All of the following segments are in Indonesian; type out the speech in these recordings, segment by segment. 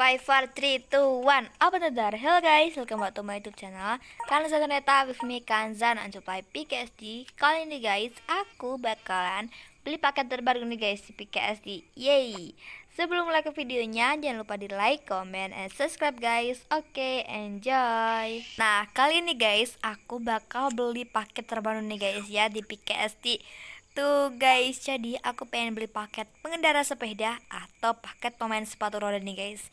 5, 4, 3, 2, 1 Apa the Hello guys, welcome back to my youtube channel Kanza ternyata with me Kanzan and PKSD Kali ini guys, aku bakalan beli paket terbaru nih guys di PKSD Yay Sebelum mulai ke videonya, jangan lupa di like, comment, and subscribe guys Oke, okay, enjoy Nah, kali ini guys, aku bakal beli paket terbaru nih guys ya di PKSD Tuh guys, jadi aku pengen beli paket pengendara sepeda atau paket pemain sepatu roda nih guys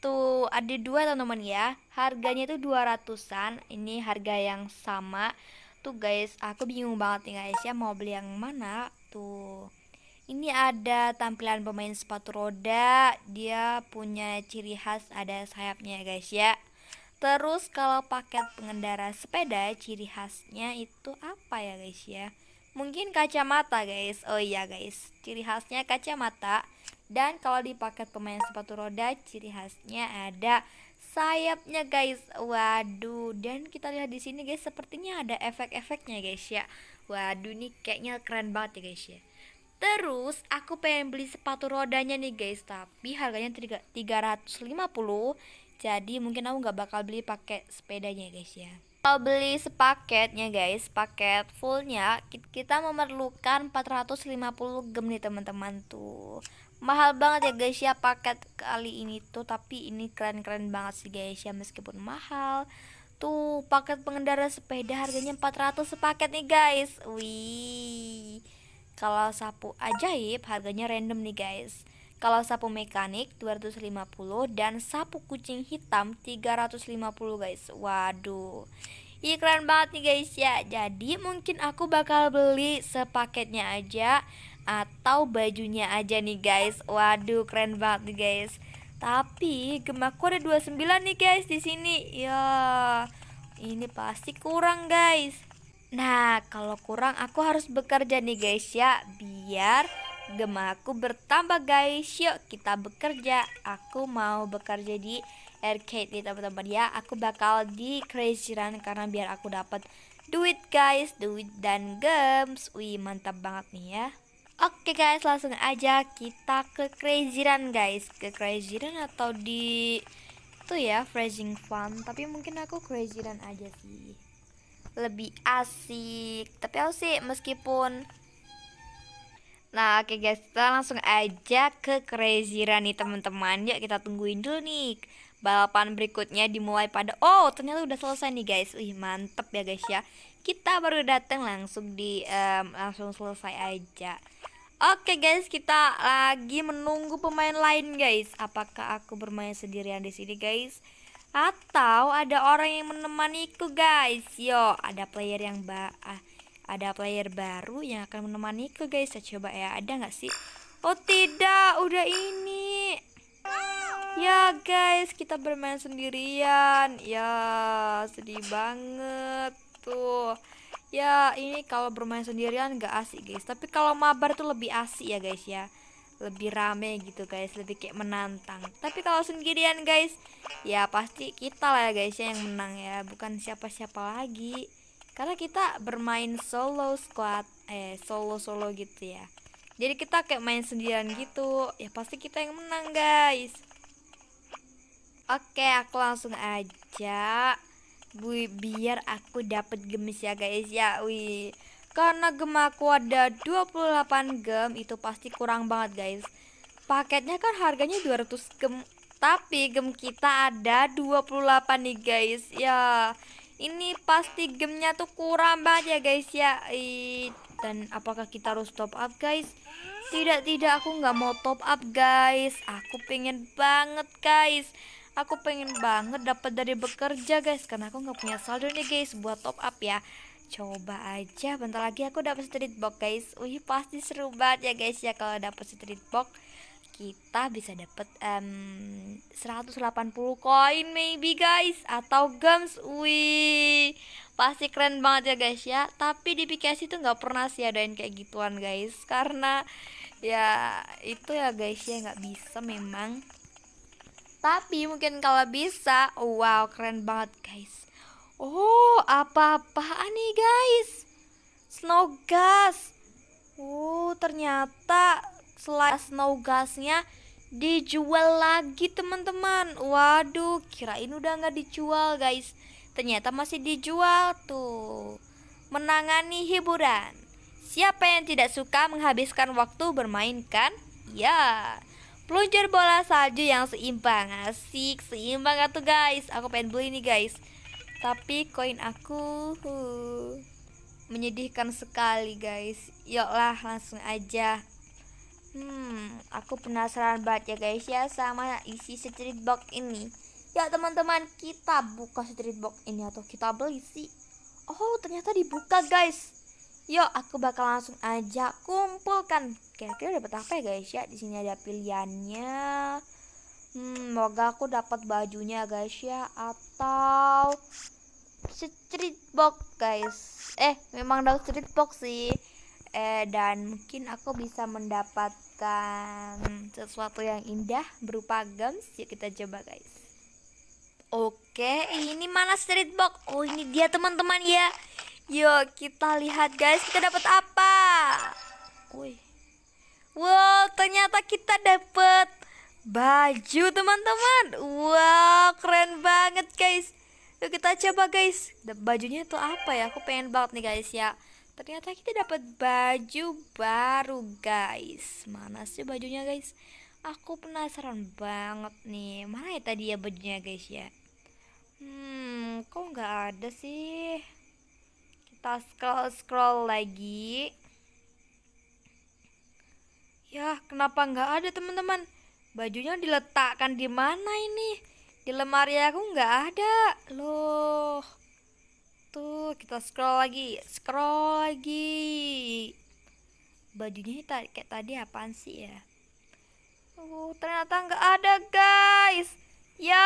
Tuh ada dua teman-teman ya, harganya itu 200an, ini harga yang sama Tuh guys, aku bingung banget nih guys ya mau beli yang mana Tuh, ini ada tampilan pemain sepatu roda, dia punya ciri khas ada sayapnya ya, guys ya Terus kalau paket pengendara sepeda ciri khasnya itu apa ya guys ya? Mungkin kacamata guys. Oh iya guys, ciri khasnya kacamata. Dan kalau di paket pemain sepatu roda, ciri khasnya ada sayapnya guys. Waduh, dan kita lihat di sini guys, sepertinya ada efek-efeknya guys ya. Waduh, ini kayaknya keren banget ya guys ya. Terus aku pengen beli sepatu rodanya nih guys, tapi harganya 350. Jadi mungkin aku nggak bakal beli pakai sepedanya guys ya. Kalau beli sepaketnya guys, paket fullnya kita memerlukan 450 gem nih teman-teman tuh. Mahal banget ya guys ya paket kali ini tuh, tapi ini keren-keren banget sih guys ya meskipun mahal. Tuh, paket pengendara sepeda harganya 400 sepaket nih guys. Wih. Kalau sapu ajaib harganya random nih guys. Kalau sapu mekanik 250 dan sapu kucing hitam 350 guys. Waduh. Ih keren banget nih guys ya Jadi mungkin aku bakal beli sepaketnya aja Atau bajunya aja nih guys Waduh keren banget nih guys Tapi gemaku ada 29 nih guys di sini Ya ini pasti kurang guys Nah kalau kurang aku harus bekerja nih guys ya Biar aku bertambah guys Yuk kita bekerja Aku mau bekerja di arcade nih teman-teman ya Aku bakal di crazy run Karena biar aku dapat duit guys Duit dan gems Wih mantap banget nih ya Oke guys langsung aja kita ke crazy run guys Ke crazy run atau di itu ya freezing fun Tapi mungkin aku crazy run aja sih lebih asik tapi aku sih meskipun Nah oke okay guys kita langsung aja ke Crazy Run nih teman-teman Yuk kita tungguin dulu nih Balapan berikutnya dimulai pada Oh ternyata udah selesai nih guys Wih mantep ya guys ya Kita baru datang langsung di um, Langsung selesai aja Oke okay guys kita lagi menunggu pemain lain guys Apakah aku bermain sendirian di sini guys Atau ada orang yang menemaniku guys Yo ada player yang ba ah, ada player baru yang akan menemani ke guys saya coba ya ada nggak sih oh tidak udah ini ya guys kita bermain sendirian ya sedih banget tuh ya ini kalau bermain sendirian nggak asik guys tapi kalau mabar tuh lebih asik ya guys ya lebih rame gitu guys lebih kayak menantang tapi kalau sendirian guys ya pasti kita lah ya guys ya yang menang ya bukan siapa-siapa lagi karena kita bermain solo squad eh solo solo gitu ya jadi kita kayak main sendirian gitu ya pasti kita yang menang guys oke aku langsung aja Wih, biar aku dapat gemes ya guys ya wih karena gem aku ada 28 gem itu pasti kurang banget guys paketnya kan harganya 200 gem tapi gem kita ada 28 nih guys ya ini pasti gemnya tuh kurang banget ya guys ya dan apakah kita harus top up guys tidak tidak aku nggak mau top up guys aku pengen banget guys aku pengen banget dapat dari bekerja guys karena aku nggak punya saldo nih guys buat top up ya coba aja bentar lagi aku dapat street box guys wih pasti seru banget ya guys ya kalau dapat street box kita bisa dapat um, 180 koin maybe guys atau gems wih pasti keren banget ya guys ya tapi di PKS itu nggak pernah sih adain kayak gituan guys karena ya itu ya guys ya nggak bisa memang tapi mungkin kalau bisa wow keren banget guys oh apa-apaan nih guys snow gas Oh, ternyata selain snow gasnya dijual lagi teman-teman waduh kirain udah nggak dijual guys ternyata masih dijual tuh menangani hiburan siapa yang tidak suka menghabiskan waktu bermain kan ya peluncur bola salju yang seimbang asik seimbang tuh guys aku pengen beli nih guys tapi koin aku huh, menyedihkan sekali guys yoklah langsung aja Hmm, aku penasaran banget ya guys ya sama isi street box ini. Ya teman-teman, kita buka street box ini atau kita beli sih? Oh, ternyata dibuka guys. Yuk, aku bakal langsung aja kumpulkan. Kira-kira dapat apa ya guys ya? Di sini ada pilihannya. Hmm, moga aku dapat bajunya guys ya atau street box guys. Eh, memang ada street box sih eh, dan mungkin aku bisa mendapatkan sesuatu yang indah berupa gems yuk kita coba guys oke ini mana street box oh ini dia teman-teman ya yuk kita lihat guys kita dapat apa woi wow ternyata kita dapat baju teman-teman wow keren banget guys yuk kita coba guys bajunya tuh apa ya aku pengen banget nih guys ya ternyata kita dapat baju baru guys mana sih bajunya guys aku penasaran banget nih mana ya tadi ya bajunya guys ya hmm kok nggak ada sih kita scroll scroll lagi ya kenapa nggak ada teman-teman bajunya diletakkan di mana ini di lemari aku nggak ada loh tuh kita scroll lagi scroll lagi bajunya tadi kayak tadi apaan sih ya uh ternyata nggak ada guys ya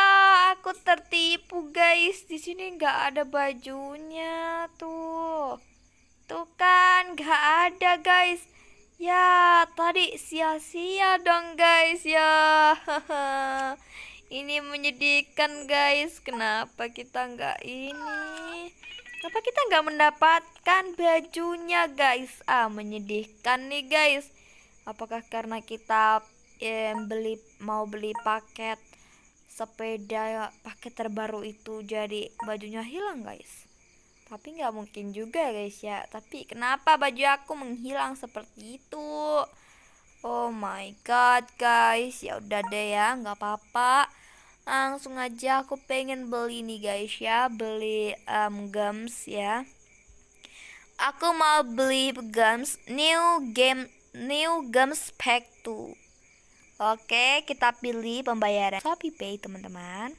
aku tertipu guys di sini nggak ada bajunya tuh tuh kan nggak ada guys ya tadi sia-sia dong guys ya Ini menyedihkan guys. Kenapa kita nggak ini? Kenapa kita nggak mendapatkan bajunya guys? Ah menyedihkan nih guys. Apakah karena kita eh, beli mau beli paket sepeda paket terbaru itu jadi bajunya hilang guys? Tapi nggak mungkin juga guys ya. Tapi kenapa baju aku menghilang seperti itu? Oh my god guys, ya udah deh ya, nggak apa-apa Eh, langsung aja aku pengen beli nih guys ya beli um, gems ya aku mau beli gum's new game new gum's pack tuh. oke kita pilih pembayaran Shopee Pay teman-teman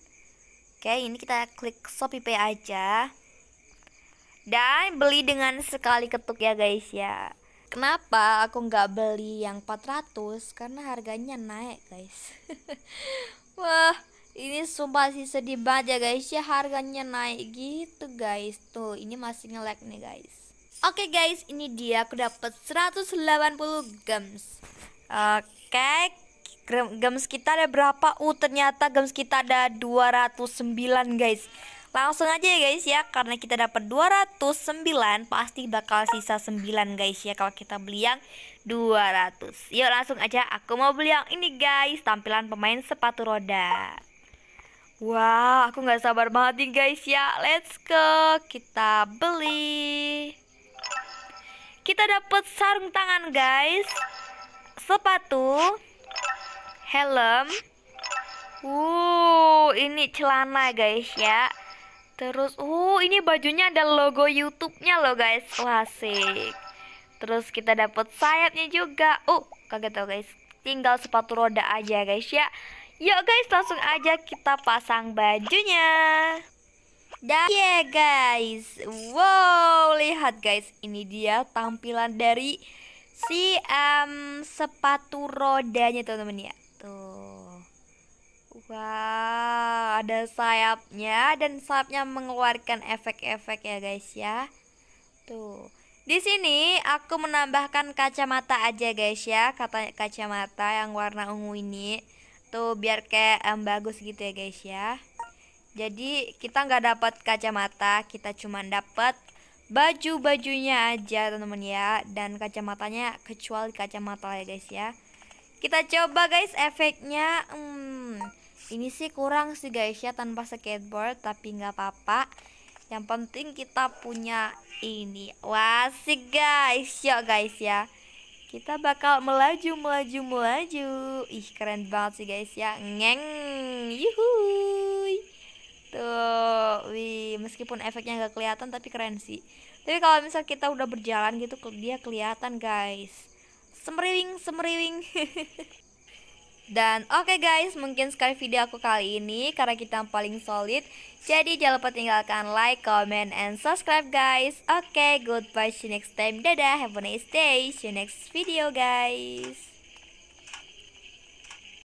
oke ini kita klik Shopee Pay aja dan beli dengan sekali ketuk ya guys ya kenapa aku nggak beli yang 400 karena harganya naik guys wah ini sumpah sih sedih banget ya guys ya harganya naik gitu guys tuh ini masih ngelag nih guys Oke okay guys ini dia aku dapat 180 gems Oke okay. gems kita ada berapa uh ternyata gems kita ada 209 guys Langsung aja ya guys ya karena kita dapat 209 pasti bakal sisa 9 guys ya kalau kita beli yang 200 Yuk langsung aja aku mau beli yang ini guys tampilan pemain sepatu roda Wow, aku nggak sabar banget nih guys ya. Let's go. Kita beli. Kita dapat sarung tangan guys. Sepatu. Helm. Uh, ini celana guys ya. Terus, uh, ini bajunya ada logo YouTube-nya loh guys, klasik. Terus kita dapat sayapnya juga. Uh, kaget tau guys. Tinggal sepatu roda aja guys ya. Yuk guys, langsung aja kita pasang bajunya. Dan ya yeah guys, wow lihat guys, ini dia tampilan dari si um, sepatu rodanya teman-teman ya. Tuh. Wow, ada sayapnya dan sayapnya mengeluarkan efek-efek ya guys ya. Tuh. Di sini aku menambahkan kacamata aja guys ya, kata kacamata yang warna ungu ini tuh gitu, biar kayak um, bagus gitu ya guys ya jadi kita nggak dapat kacamata kita cuma dapat baju-bajunya aja teman-teman ya dan kacamatanya kecuali kacamata ya guys ya kita coba guys efeknya hmm, ini sih kurang sih guys ya tanpa skateboard tapi nggak apa-apa yang penting kita punya ini wasik guys yuk guys ya kita bakal melaju, melaju, melaju. Ih, keren banget sih guys ya. Ngeng. Yuhuy. Tuh, wih, meskipun efeknya nggak kelihatan tapi keren sih. Tapi kalau misal kita udah berjalan gitu dia kelihatan guys. Semeriwing, semeriwing. Dan oke okay guys, mungkin sekali video aku kali ini karena kita yang paling solid. Jadi jangan lupa tinggalkan like, comment, and subscribe guys. Oke, okay, goodbye see you next time. Dadah, have a nice day. See you next video guys.